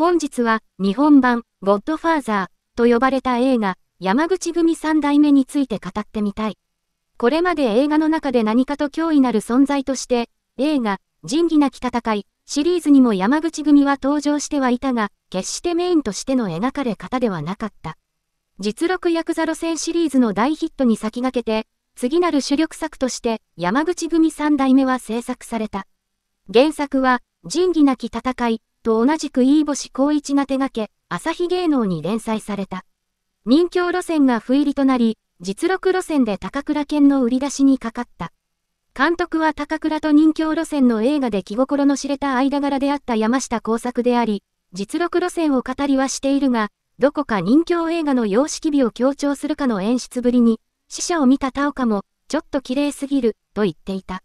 本日は日本版ゴッドファーザーと呼ばれた映画山口組三代目について語ってみたい。これまで映画の中で何かと脅威なる存在として映画仁義なき戦いシリーズにも山口組は登場してはいたが決してメインとしての描かれ方ではなかった。実録ヤクザ路線シリーズの大ヒットに先駆けて次なる主力作として山口組三代目は制作された。原作は仁義なき戦いと同じく飯星光一が手掛け、朝日芸能に連載された。任教路線が不入りとなり、実力路線で高倉健の売り出しにかかった。監督は高倉と任教路線の映画で気心の知れた間柄であった山下耕作であり、実力路線を語りはしているが、どこか任教映画の様式美を強調するかの演出ぶりに、死者を見た田岡も、ちょっと綺麗すぎる、と言っていた。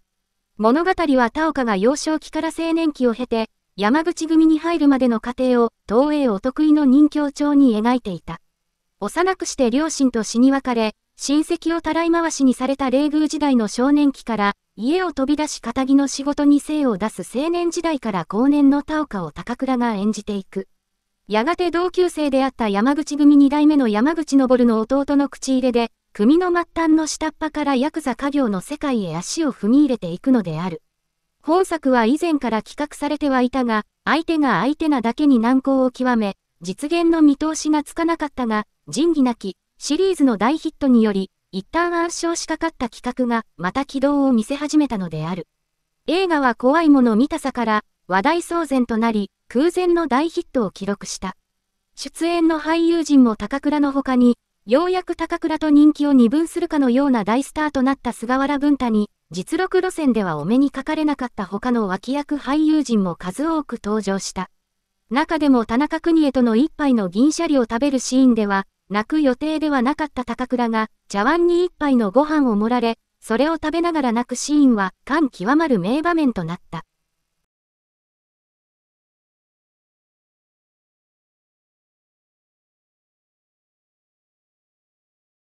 物語は田岡が幼少期から青年期を経て、山口組に入るまでの過程を東映お得意の任教帳に描いていた。幼くして両親と死に別れ、親戚をたらい回しにされた冷宮時代の少年期から家を飛び出し仇の仕事に精を出す青年時代から後年の田岡を高倉が演じていく。やがて同級生であった山口組2代目の山口昇の弟の口入れで、組の末端の下っ端からヤクザ家業の世界へ足を踏み入れていくのである。本作は以前から企画されてはいたが、相手が相手なだけに難航を極め、実現の見通しがつかなかったが、仁義なき、シリーズの大ヒットにより、一旦暗唱しかかった企画が、また軌道を見せ始めたのである。映画は怖いもの見たさから、話題騒然となり、空前の大ヒットを記録した。出演の俳優陣も高倉の他に、ようやく高倉と人気を二分するかのような大スターとなった菅原文太に、実力路線ではお目にかかれなかった他の脇役俳優陣も数多く登場した。中でも田中邦衛との一杯の銀シャリを食べるシーンでは、泣く予定ではなかった高倉が、茶碗に一杯のご飯を盛られ、それを食べながら泣くシーンは、感極まる名場面となった。